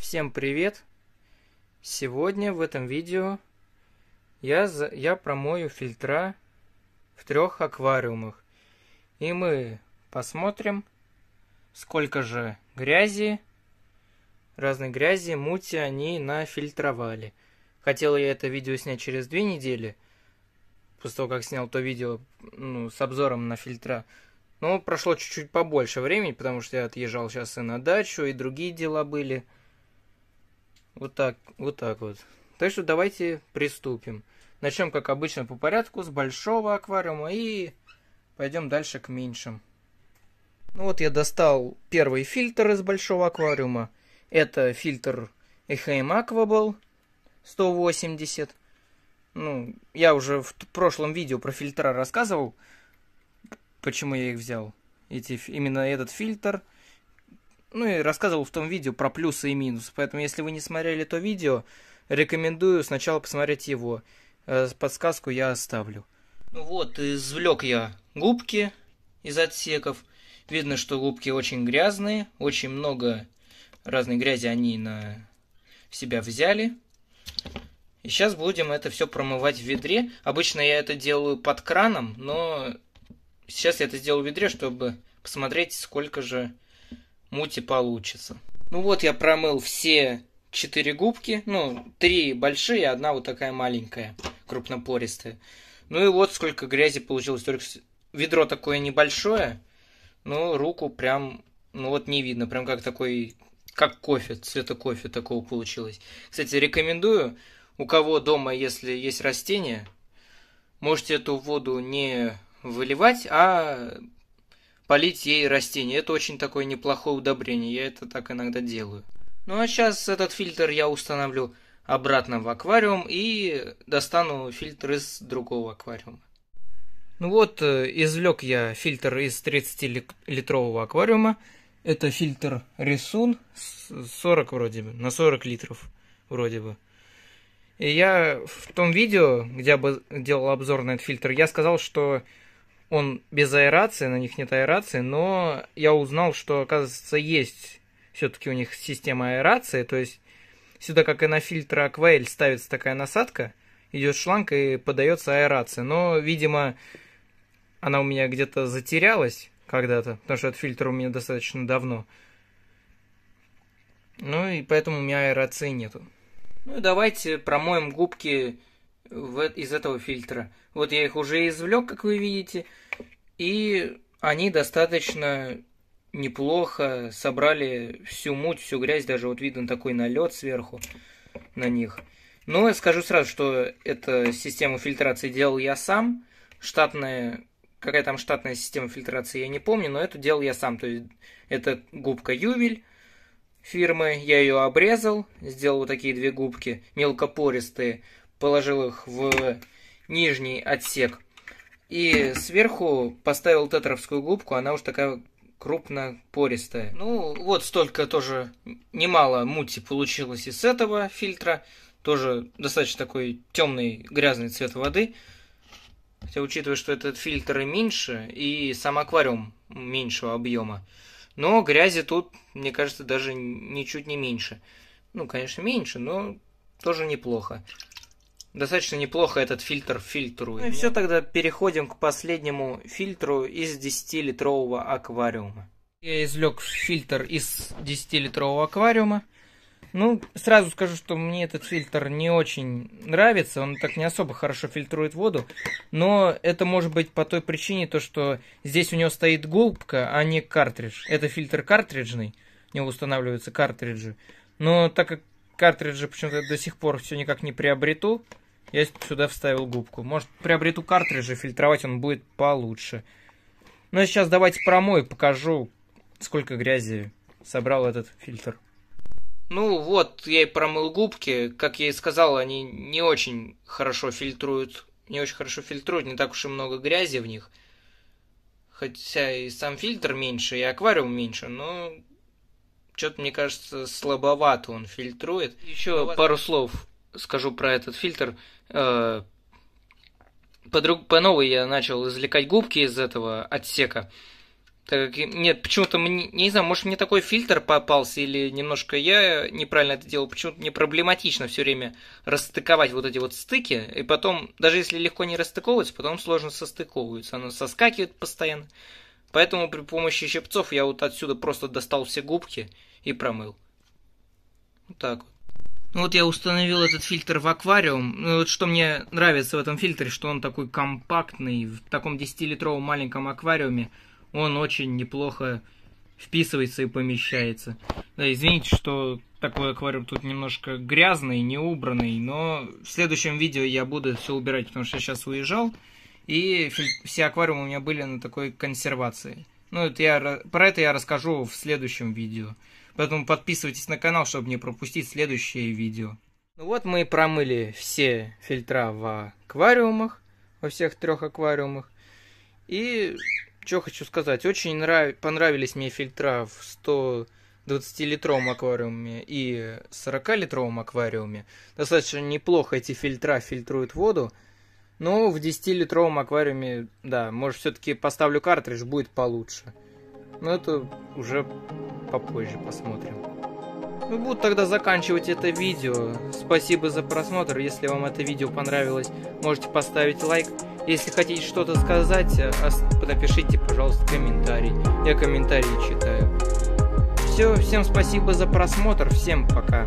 Всем привет! Сегодня в этом видео я, за, я промою фильтра в трех аквариумах. И мы посмотрим, сколько же грязи, разной грязи, мути они нафильтровали. Хотел я это видео снять через две недели, после того, как снял то видео ну, с обзором на фильтра. Но прошло чуть-чуть побольше времени, потому что я отъезжал сейчас и на дачу, и другие дела были – вот так, вот так вот. Так что давайте приступим. Начнем, как обычно, по порядку, с большого аквариума и пойдем дальше к меньшим. Ну вот я достал первый фильтр из большого аквариума. Это фильтр Eheim Aquable 180. Ну, я уже в прошлом видео про фильтра рассказывал, почему я их взял. Эти, именно этот фильтр – ну и рассказывал в том видео про плюсы и минусы. Поэтому, если вы не смотрели то видео, рекомендую сначала посмотреть его. Э, подсказку я оставлю. Ну вот, извлек я губки из отсеков. Видно, что губки очень грязные, очень много разной грязи они на себя взяли. И сейчас будем это все промывать в ведре. Обычно я это делаю под краном, но сейчас я это сделаю в ведре, чтобы посмотреть, сколько же мути получится. Ну вот я промыл все четыре губки, ну, три большие, одна вот такая маленькая, крупнопористая. Ну и вот сколько грязи получилось. Только ведро такое небольшое, но руку прям, ну вот не видно, прям как такой, как кофе, цвета кофе такого получилось. Кстати, рекомендую, у кого дома, если есть растения, можете эту воду не выливать, а полить ей растение. Это очень такое неплохое удобрение, я это так иногда делаю. Ну а сейчас этот фильтр я установлю обратно в аквариум и достану фильтр из другого аквариума. Ну вот, э, извлек я фильтр из 30-литрового аквариума. Это фильтр Рисун 40 вроде бы, на 40 литров вроде бы. И я в том видео, где я делал обзор на этот фильтр, я сказал, что он без аэрации, на них нет аэрации, но я узнал, что, оказывается, есть все-таки у них система аэрации, то есть сюда, как и на фильтр Акваэль, ставится такая насадка, идет шланг и подается аэрация. Но, видимо, она у меня где-то затерялась когда-то, потому что этот фильтр у меня достаточно давно. Ну и поэтому у меня аэрации нету. Ну и давайте промоем губки в, из этого фильтра. Вот я их уже извлек, как вы видите, и они достаточно неплохо собрали всю муть, всю грязь, даже вот видно такой налет сверху на них. Но я скажу сразу, что эту систему фильтрации делал я сам. Штатная, какая там штатная система фильтрации, я не помню, но эту делал я сам. То есть это губка Ювель фирмы, я ее обрезал, сделал вот такие две губки, мелкопористые положил их в нижний отсек. И сверху поставил тетровскую губку, она уж такая крупно пористая Ну, вот столько тоже немало мути получилось из этого фильтра. Тоже достаточно такой темный грязный цвет воды. Хотя, учитывая, что этот фильтр и меньше, и сам аквариум меньшего объема. Но грязи тут, мне кажется, даже ничуть не меньше. Ну, конечно, меньше, но тоже неплохо. Достаточно неплохо этот фильтр фильтрует. Ну и все, тогда переходим к последнему фильтру из 10-литрового аквариума. Я извлек фильтр из 10-литрового аквариума. Ну, сразу скажу, что мне этот фильтр не очень нравится, он так не особо хорошо фильтрует воду, но это может быть по той причине, то что здесь у него стоит губка, а не картридж. Это фильтр картриджный, у него устанавливаются картриджи, но так как картриджи почему-то до сих пор все никак не приобрету, я сюда вставил губку. Может, приобрету картриджи, фильтровать он будет получше. Ну, а сейчас давайте промою, покажу, сколько грязи собрал этот фильтр. Ну вот, я и промыл губки. Как я и сказал, они не очень хорошо фильтруют. Не очень хорошо фильтруют, не так уж и много грязи в них. Хотя и сам фильтр меньше, и аквариум меньше, но что-то, мне кажется, слабовато он фильтрует. Еще пару слов скажу про этот фильтр. Э, по, друг, по новой я начал извлекать губки из этого отсека. Так как, нет, почему-то, мне, не знаю, может мне такой фильтр попался или немножко я неправильно это делал, почему-то мне проблематично все время расстыковать вот эти вот стыки, и потом, даже если легко не расстыковывается, потом сложно состыковывается, оно соскакивает постоянно. Поэтому при помощи щипцов я вот отсюда просто достал все губки и промыл. Вот так вот. Ну вот я установил этот фильтр в аквариум. Ну, вот что мне нравится в этом фильтре, что он такой компактный. В таком 10-литровом маленьком аквариуме он очень неплохо вписывается и помещается. Да, извините, что такой аквариум тут немножко грязный, не убранный, но в следующем видео я буду все убирать, потому что я сейчас уезжал, и все аквариумы у меня были на такой консервации. Ну, это я, про это я расскажу в следующем видео. Поэтому подписывайтесь на канал, чтобы не пропустить следующее видео. Ну вот мы и промыли все фильтра в аквариумах, во всех трех аквариумах. И что хочу сказать, очень нрав... понравились мне фильтра в 120-литровом аквариуме и 40-литровом аквариуме. Достаточно неплохо эти фильтра фильтруют воду. Но ну, в 10-литровом аквариуме, да, может все-таки поставлю картридж, будет получше. Но ну, это уже попозже посмотрим. Ну, буду тогда заканчивать это видео. Спасибо за просмотр. Если вам это видео понравилось, можете поставить лайк. Если хотите что-то сказать, э, напишите, пожалуйста, комментарий. Я комментарии читаю. Все, всем спасибо за просмотр. Всем пока.